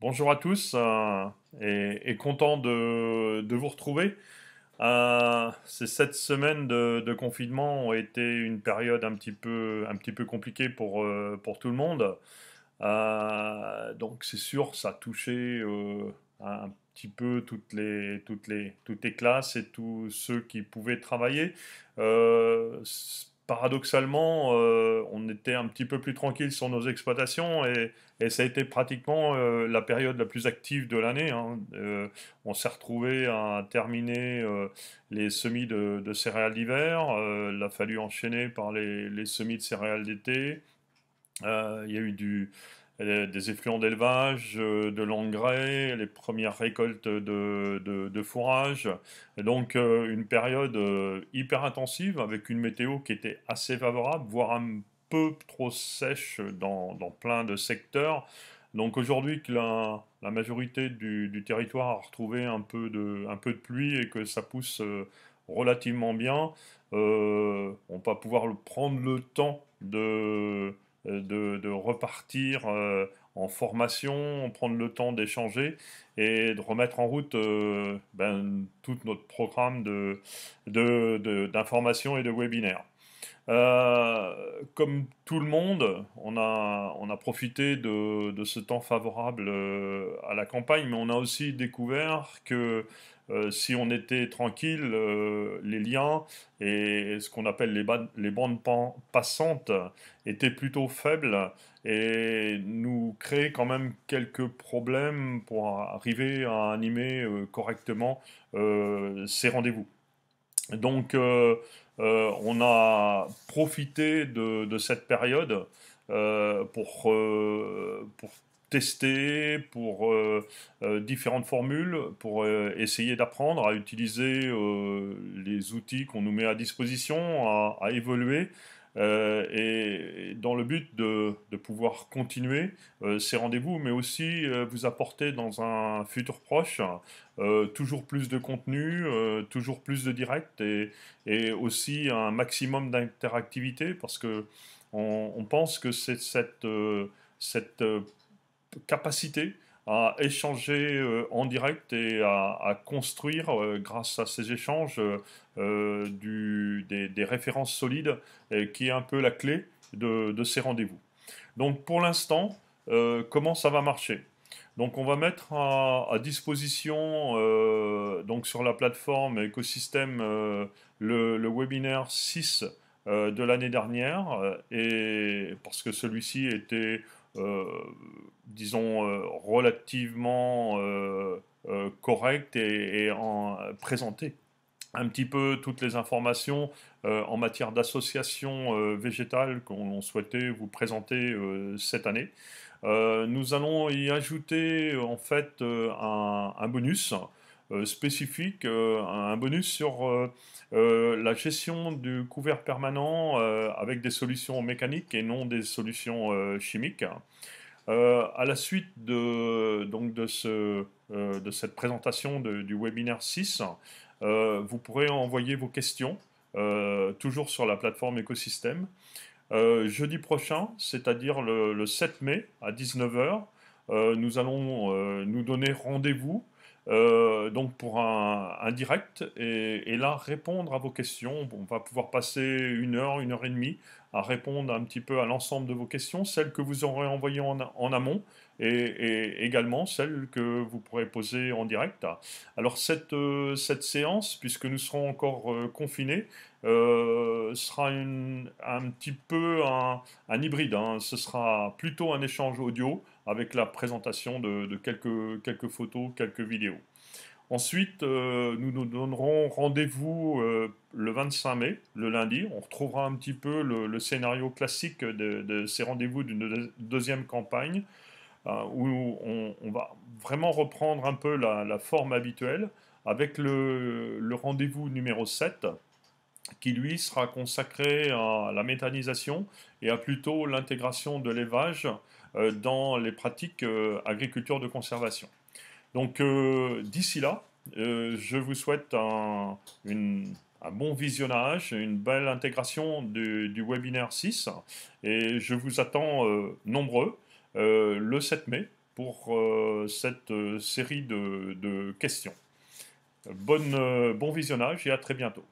Bonjour à tous euh, et, content de, vous retrouver. Euh, ces sept semaines de, confinement ont été une période un petit peu, un petit peu compliquée pour euh, tout le monde. Euh, donc c'est sûr, ça touchait touché un petit peu toutes les, toutes, les, toutes les classes et tous ceux qui pouvaient travailler. Euh, paradoxalement, euh, on était un petit peu plus tranquille sur nos exploitations et, ça a été pratiquement la période la plus active de l'année. Hein. on s'est retrouvé à terminer les semis de, céréales d'hiver, il a fallu enchaîner par les semis de céréales d'été, euh, il y a eu euh, des effluents d'élevage, euh, de l'engrais, les premières récoltes de, fourrage. donc une période hyper intensive avec une météo qui était assez favorable, voire un peu trop sèche dans, plein de secteurs. Donc aujourd'hui que la, majorité du, territoire a retrouvé un peu, de, un peu de pluie et que ça pousse relativement bien, on va pouvoir prendre le temps de euh, de, repartir euh, en formation, prendre le temps d'échanger et de remettre en route euh, ben, tout notre programme d'information de, de, et de webinaires. Euh, comme tout le monde, on a, profité de, ce temps favorable euh, à la campagne, mais on a aussi découvert que euh, si on était tranquille, les liens et ce qu'on appelle les, les bandes passantes étaient plutôt faibles et nous créaient quand même quelques problèmes pour arriver à animer correctement ces rendez-vous. Donc, euh, euh, on a profité de, cette période euh, pour, tester, pour différentes formules, pour essayer d'apprendre à utiliser les outils qu'on nous met à disposition, à évoluer. Euh, et, dans le but de, pouvoir continuer euh, ces rendez-vous, mais aussi euh, vous apporter dans un futur proche toujours plus de contenu, toujours plus de direct et, aussi un maximum d'interactivité parce que on, on pense que c'est cette, cette capacité échanger euh, en direct et à, construire, euh, grâce à ces échanges, euh, des, références solides, qui est un peu la clé de, ces rendez-vous. Donc pour l'instant, comment ça va marcher donc on va mettre à, disposition donc sur la plateforme écosystème le, webinaire 6 de l'année dernière et parce que celui-ci était euh, disons, euh, relativement euh, correcte et, en, présenter un petit peu toutes les informations en matière d'association végétale qu'on souhaitait vous présenter cette année. nous allons y ajouter en fait un bonus euh, spécifique, euh, un bonus sur euh, la gestion du couvert permanent avec des solutions mécaniques et non des solutions chimiques. à la suite de, donc de, ce, de cette présentation du webinaire 6, vous pourrez envoyer vos questions, toujours sur la plateforme écosystème. jeudi prochain, c'est-à-dire le, 7 mai à 19h, nous allons nous donner rendez-vous euh, donc pour un, direct et, là répondre à vos questions. On va pouvoir passer une heure, une heure et demie à répondre un petit peu à l'ensemble de vos questions, celles que vous aurez envoyées en, amont et, également celles que vous pourrez poser en direct. Alors cette, euh, cette séance, puisque nous serons encore euh, confinés, sera un petit peu un, un hybride. Hein. Ce sera plutôt un échange audio avec la présentation de, quelques, photos, quelques vidéos. Ensuite, euh, nous nous donnerons rendez-vous euh, le 25 mai, le lundi. On retrouvera un petit peu le, scénario classique de, ces rendez-vous d'une deuxième campagne, euh, où on, va vraiment reprendre un peu la, forme habituelle avec le rendez-vous numéro 7, qui lui sera consacré à la méthanisation et à plutôt l'intégration de l'élevage euh, dans les pratiques euh, agriculture de conservation. Donc euh, d'ici là, je vous souhaite un, bon visionnage, une belle intégration du, webinaire 6 et je vous attends nombreux le 7 mai pour cette série de, questions. bon visionnage et à très bientôt.